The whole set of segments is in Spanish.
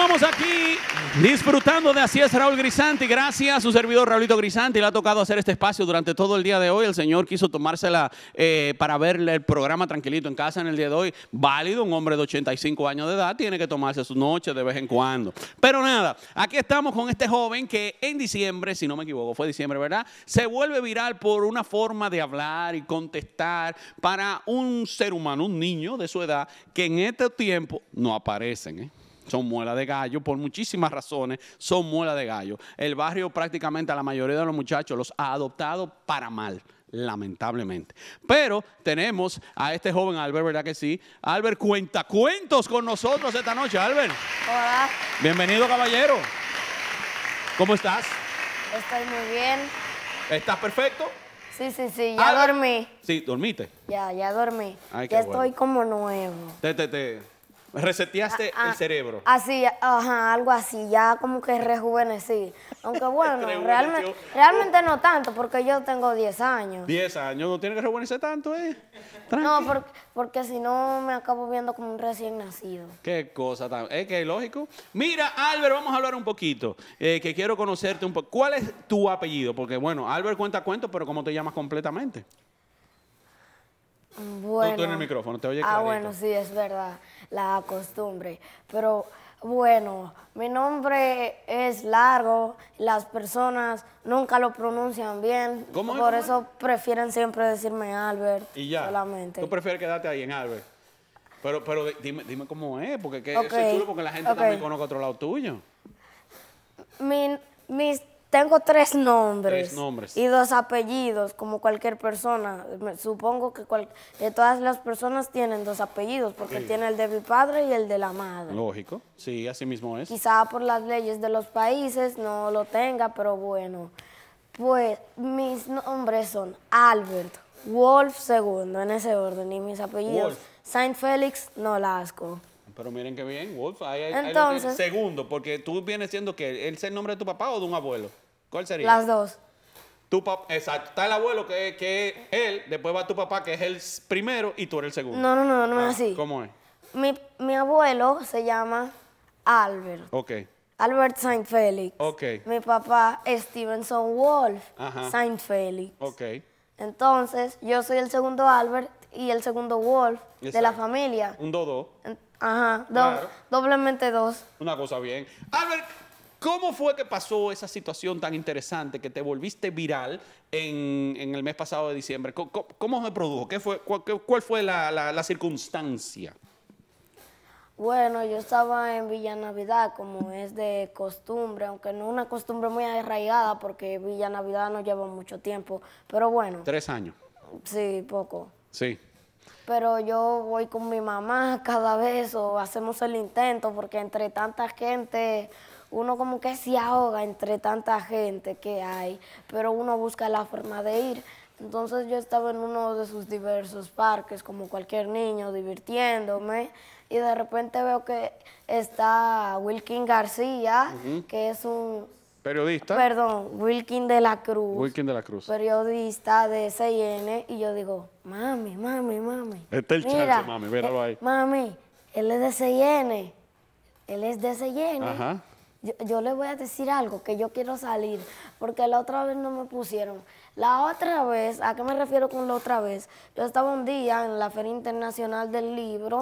Estamos aquí disfrutando de Así es Raúl Grisanti. Gracias a su servidor Raúlito Grisanti. Le ha tocado hacer este espacio durante todo el día de hoy. El señor quiso tomársela eh, para verle el programa tranquilito en casa en el día de hoy. Válido, un hombre de 85 años de edad tiene que tomarse su noche de vez en cuando. Pero nada, aquí estamos con este joven que en diciembre, si no me equivoco, fue diciembre, ¿verdad? Se vuelve viral por una forma de hablar y contestar para un ser humano, un niño de su edad, que en este tiempo no aparecen, ¿eh? son muela de gallo por muchísimas razones, son muela de gallo. El barrio prácticamente a la mayoría de los muchachos los ha adoptado para mal, lamentablemente. Pero tenemos a este joven Albert, ¿verdad que sí? Albert cuenta cuentos con nosotros esta noche, Albert. Hola. Bienvenido, caballero. ¿Cómo estás? Estoy muy bien. ¿Estás perfecto? Sí, sí, sí, ya ah, dormí. Sí, ¿dormiste? Ya, ya dormí. ya estoy como nuevo. Te, te, te. Reseteaste ah, el ah, cerebro. Así, ajá, algo así, ya como que rejuvenecí. Aunque bueno, realmente, realmente no tanto, porque yo tengo 10 años. 10 años, no tiene que rejuvenecer tanto, ¿eh? No, porque, si no me acabo viendo como un recién nacido. Qué cosa tan... Es eh, que lógico. Mira, Albert, vamos a hablar un poquito, eh, que quiero conocerte un poco. ¿Cuál es tu apellido? Porque bueno, Albert cuenta cuentos, pero ¿cómo te llamas completamente? Bueno. Tú, en el micrófono, te oye Ah, bueno, sí, es verdad, la costumbre. Pero bueno, mi nombre es largo, las personas nunca lo pronuncian bien. ¿Cómo por eso prefieren siempre decirme Albert. Y Solamente. Tú prefieres quedarte ahí en Albert. Pero, pero dime, dime cómo es, porque que, porque la gente también conoce otro lado tuyo. Mi, mis tengo tres nombres. Y dos apellidos, como cualquier persona. supongo que, todas las personas tienen dos apellidos, porque tiene el de mi padre y el de la madre. Lógico, sí, así mismo es. Quizá por las leyes de los países no lo tenga, pero bueno. Pues mis nombres son Albert, Wolf segundo, en ese orden, y mis apellidos. Wolf. Saint Félix Nolasco. Pero miren qué bien, Wolf. Ahí, Entonces, segundo, porque tú vienes siendo que él es el nombre de tu papá o de un abuelo. ¿Cuál sería? Las dos. Tu papá, exacto. Está el abuelo que, es él, después va tu papá que es el primero y tú eres el segundo. No, no, no, no es ah, así. ¿Cómo es? Mi, abuelo se llama Albert. Ok. Albert Saint Félix. Ok. Mi papá Stevenson Wolf Saint Félix. Ok. Entonces, yo soy el segundo Albert y el segundo Wolf de la familia. Un dodo. Ajá, doblemente dos. Una cosa bien. Albert, ¿Cómo fue que pasó esa situación tan interesante que te volviste viral en, el mes pasado de diciembre? ¿Cómo, se produjo? ¿Qué fue, cuál, fue la, la circunstancia? Bueno, yo estaba en Villa Navidad, como es de costumbre, aunque no una costumbre muy arraigada, porque Villa Navidad no lleva mucho tiempo, pero bueno. ¿Tres años? Sí, poco. Sí. Pero yo voy con mi mamá cada vez, o hacemos el intento, porque entre tanta gente uno como que se ahoga entre tanta gente que hay, pero uno busca la forma de ir. Entonces yo estaba en uno de sus diversos parques, como cualquier niño, divirtiéndome, y de repente veo que está Wilkin García, que es un... Periodista. Perdón, Wilkin de la Cruz. Wilkin de la Cruz. Periodista de CIN, y yo digo, mami, mami, mami. Este es el mira, mami, véralo eh, ahí. Mami, él es de CIN, él es de CIN. Ajá yo, yo, les voy a decir algo, que yo quiero salir, porque la otra vez no me pusieron. La otra vez, ¿a qué me refiero con la otra vez? Yo estaba un día en la Feria Internacional del Libro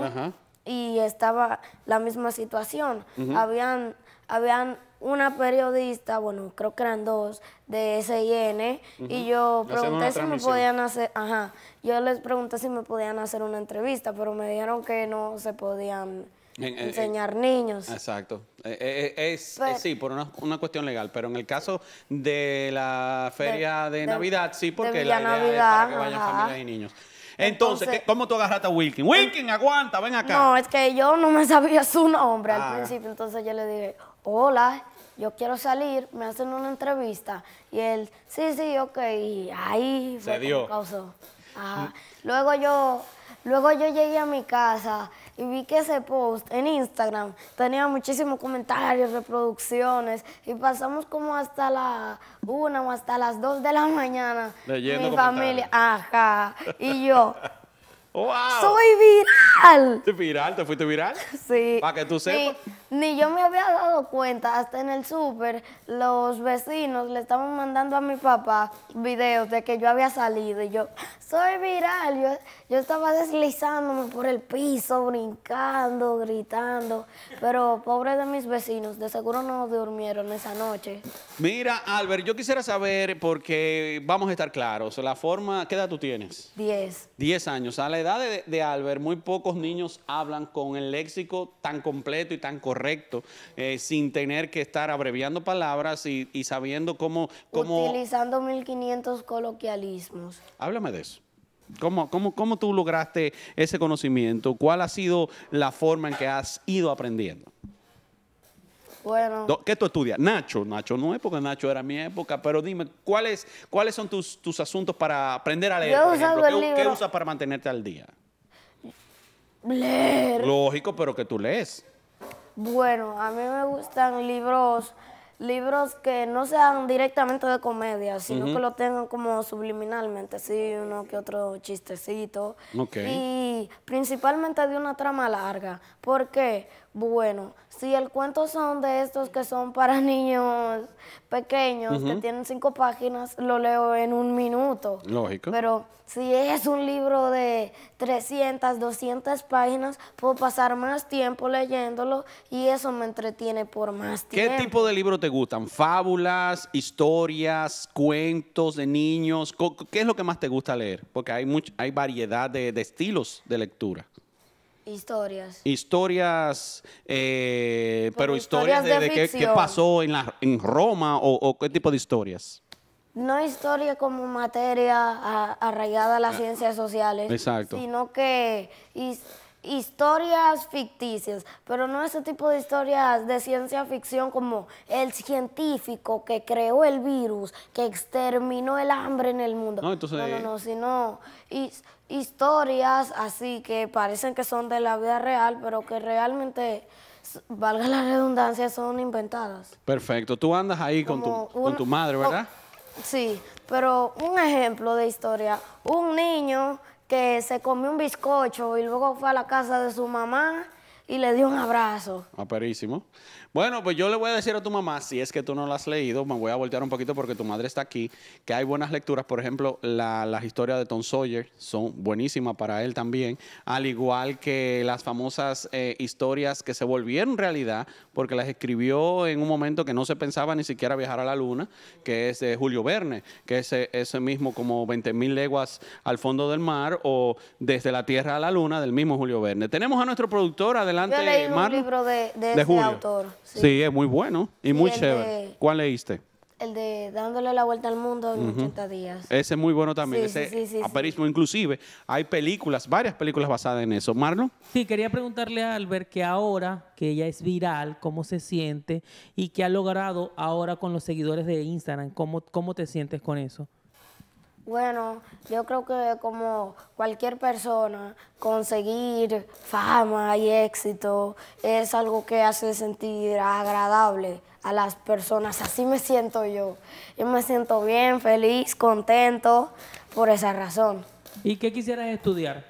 y estaba la misma situación. Habían, habían una periodista, bueno, creo que eran dos, de SIN, y yo pregunté si me podían hacer, ajá, yo les pregunté si me podían hacer una entrevista, pero me dijeron que no se podían enseñar niños. Exacto. Eh, eh, eh, es, sí, por una, una, cuestión legal, pero en el caso de la feria de, Navidad, sí, porque la Navidad, y niños. Entonces, ¿cómo tú agarraste a Wilkin? Wilkin, aguanta, ven acá. No, es que yo no me sabía su nombre al ah. principio, entonces yo le dije, hola, yo quiero salir, me hacen una entrevista. Y él, sí, sí, ok, ahí se dio. Mm. Luego yo, luego yo llegué a mi casa y vi que ese post en Instagram tenía muchísimos comentarios, reproducciones y pasamos como hasta la una o hasta las dos de la mañana. Leyendo mi familia, ajá, y yo. ¡Soy viral! ¿Te viral? ¿Te fuiste viral? Sí. Para que tú sepas. Ni yo me había dado cuenta, hasta en el súper, los vecinos le estaban mandando a mi papá videos de que yo había salido y yo, soy viral, yo, estaba deslizándome por el piso, brincando, gritando, pero pobre de mis vecinos, de seguro no durmieron esa noche. Mira, Albert, yo quisiera saber, porque vamos a estar claros, la forma, ¿qué edad tú tienes? Diez. Diez años. A la edad de, de Albert, muy pocos niños hablan con el léxico tan completo y tan correcto correcto, eh, sin tener que estar abreviando palabras y, sabiendo cómo, Utilizando 1500 coloquialismos. Háblame de eso. ¿Cómo, cómo, cómo tú lograste ese conocimiento? ¿Cuál ha sido la forma en que has ido aprendiendo? Bueno. ¿Qué tú estudias? Nacho, Nacho no es porque Nacho era mi época, pero dime, ¿cuáles, cuáles son tus, asuntos para aprender a leer? ¿Qué, ¿Qué usas para mantenerte al día? Leer. Lógico, pero que tú lees. Bueno, a mí me gustan libros, libros que no sean directamente de comedia, sino que lo tengan como subliminalmente, sí, uno que otro chistecito. Okay. Y principalmente de una trama larga. ¿Por qué? Bueno, si el cuento son de estos que son para niños pequeños, que tienen cinco páginas, lo leo en un minuto. Lógico. Pero si es un libro de 300, 200 páginas, puedo pasar más tiempo leyéndolo y eso me entretiene por más tiempo. ¿Qué tipo de libro te gustan? ¿Fábulas, historias, cuentos de niños? ¿Qué es lo que más te gusta leer? Porque hay, hay variedad de estilos de lectura. Historias. Historias, eh, pero historias, de, qué, pasó en, la, en Roma o, qué tipo de historias. No historia como materia arraigada a las ah. ciencias sociales, exacto. sino que historias ficticias, pero no ese tipo de historias de ciencia ficción como el científico que creó el virus, que exterminó el hambre en el mundo. No, entonces... no, no, eh, sino historias así que parecen que son de la vida real, pero que realmente valga la redundancia, son inventadas. Perfecto. Tú andas ahí con tu, con tu, madre, ¿verdad? Oh, sí, pero un ejemplo de historia. Un niño que se comió un bizcocho y luego fue a la casa de su mamá y le dio un abrazo. Aperísimo. Ah, bueno, pues yo le voy a decir a tu mamá, si es que tú no la has leído, me voy a voltear un poquito porque tu madre está aquí, que hay buenas lecturas. Por ejemplo, las historias de Tom Sawyer son buenísimas para él también, al igual que las famosas eh, historias que se volvieron realidad porque las escribió en un momento que no se pensaba ni siquiera viajar a la luna, que es de Julio Verne, que es ese mismo como 20.000 leguas al fondo del mar o desde la Tierra a la Luna del mismo Julio Verne. Tenemos a nuestro productor, adelante yo un libro de, de, ese autor. Sí. es muy bueno y muy chévere. ¿Cuál leíste? El de Dándole la Vuelta al Mundo en 80 días. Ese es muy bueno también, sí, ese aperismo. Inclusive hay películas, varias películas basadas en eso. Marlon. Sí, quería preguntarle a Albert que ahora que ella es viral, cómo se siente y qué ha logrado ahora con los seguidores de Instagram, cómo, cómo te sientes con eso. Bueno, yo creo que como cualquier persona, conseguir fama y éxito es algo que hace sentir agradable a las personas. Así me siento yo. Yo me siento bien, feliz, contento por esa razón. ¿Y qué quisieras estudiar?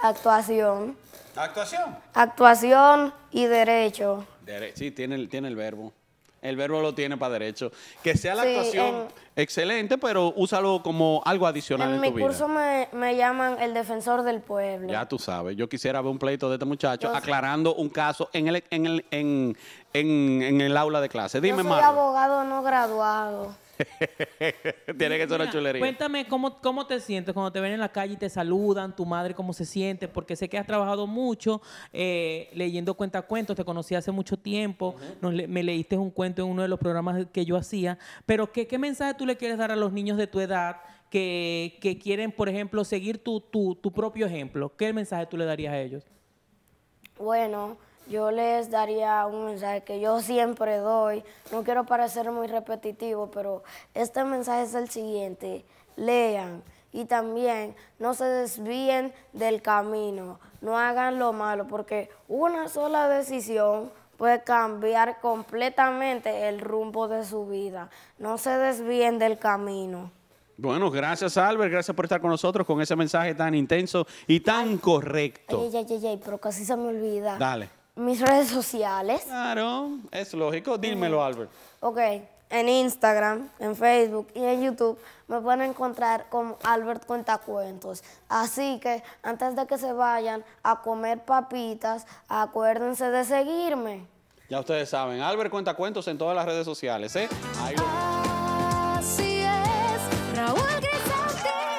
Actuación. ¿Actuación? Actuación y derecho. sí, tiene el, tiene el verbo. El verbo lo tiene para derecho. Que sea la actuación eh, excelente, pero úsalo como algo adicional en, tu vida. En mi curso me, llaman el defensor del pueblo. Ya tú sabes. Yo quisiera ver un pleito de este muchacho aclarando un caso en el, en el, en, en, el aula de clase. Dime, más. abogado no graduado. Tiene que ser una chulería. Cuéntame cómo, cómo te sientes cuando te ven en la calle y te saludan, tu madre cómo se siente, porque sé que has trabajado mucho eh, leyendo cuentacuentos, te conocí hace mucho tiempo, me leíste un cuento en uno de los programas que yo hacía, pero ¿qué, mensaje tú le quieres dar a los niños de tu edad que, que quieren, por ejemplo, seguir tu, tu, tu propio ejemplo? ¿Qué mensaje tú le darías a ellos? Bueno, yo les daría un mensaje que yo siempre doy. No quiero parecer muy repetitivo, pero este mensaje es el siguiente. Lean y también no se desvíen del camino. No hagan lo malo porque una sola decisión puede cambiar completamente el rumbo de su vida. No se desvíen del camino. Bueno, gracias Albert, gracias por estar con nosotros con ese mensaje tan intenso y tan correcto. Ay, ay, ay, ay, pero casi se me olvida. Dale. Mis redes sociales. Claro, es lógico. Dímelo, Albert. Ok, en Instagram, en Facebook y en YouTube me pueden encontrar como Albert Cuentacuentos. Así que antes de que se vayan a comer papitas, acuérdense de seguirme. Ya ustedes saben, Albert Cuentacuentos en todas las redes sociales, ¿eh?